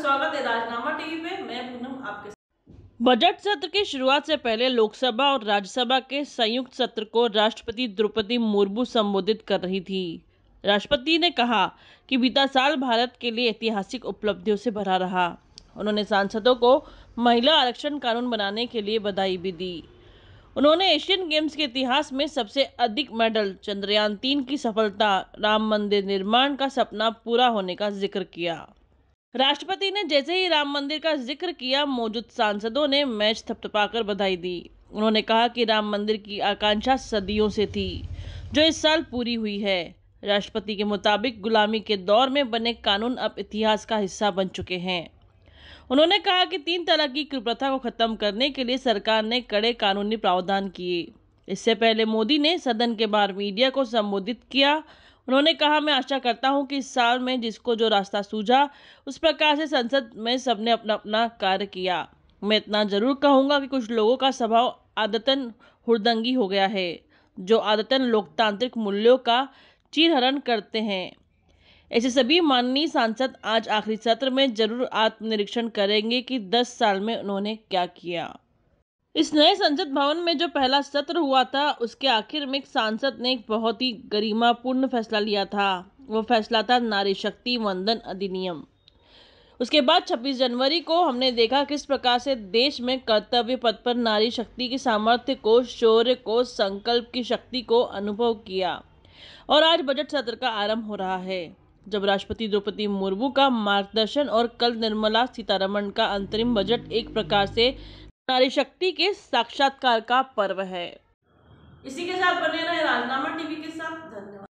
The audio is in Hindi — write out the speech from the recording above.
स्वागत है राजनामा टीवी पे मैं पूनम आपके बजट सत्र की शुरुआत से पहले लोकसभा और राज्यसभा के संयुक्त सत्र को राष्ट्रपति द्रौपदी मुर्मू संबोधित कर रही थी राष्ट्रपति ने कहा कि बीता साल भारत के लिए ऐतिहासिक उपलब्धियों से भरा रहा उन्होंने सांसदों को महिला आरक्षण कानून बनाने के लिए बधाई भी दी उन्होंने एशियन गेम्स के इतिहास में सबसे अधिक मेडल चंद्रयान तीन की सफलता राम मंदिर निर्माण का सपना पूरा होने का जिक्र किया राष्ट्रपति ने जैसे ही राम मंदिर का जिक्र किया मौजूद सांसदों ने मैच थपथपाकर बधाई दी उन्होंने कहा कि राम मंदिर की आकांक्षा सदियों से थी जो इस साल पूरी हुई है राष्ट्रपति के मुताबिक गुलामी के दौर में बने कानून अब इतिहास का हिस्सा बन चुके हैं उन्होंने कहा कि तीन तलाक की कुप्रथा को ख़त्म करने के लिए सरकार ने कड़े कानूनी प्रावधान किए इससे पहले मोदी ने सदन के बाहर मीडिया को संबोधित किया उन्होंने कहा मैं आशा करता हूं कि इस साल में जिसको जो रास्ता सूझा उस प्रकार से संसद में सबने अपना अपना कार्य किया मैं इतना ज़रूर कहूँगा कि कुछ लोगों का स्वभाव आदतन हुरदंगी हो गया है जो आदतन लोकतांत्रिक मूल्यों का चीरहरण करते हैं ऐसे सभी माननीय सांसद आज आखिरी सत्र में जरूर आत्मनिरीक्षण करेंगे कि 10 साल में उन्होंने क्या किया इस नए संसद भवन में जो पहला सत्र हुआ था उसके आखिर में एक सांसद ने एक बहुत ही गरिमापूर्ण फैसला लिया था वो फैसला था नारी शक्ति वंदन अधिनियम उसके बाद 26 जनवरी को हमने देखा किस प्रकार से देश में कर्तव्य पद पर नारी शक्ति के सामर्थ्य को शौर्य को संकल्प की शक्ति को अनुभव किया और आज बजट सत्र का आरंभ हो रहा है जब राष्ट्रपति द्रौपदी मुर्मू का मार्गदर्शन और कल निर्मला सीतारमण का अंतरिम बजट एक प्रकार से नारी शक्ति के साक्षात्कार का पर्व है इसी के साथ बने रहे राजनामा टीवी के साथ धन्यवाद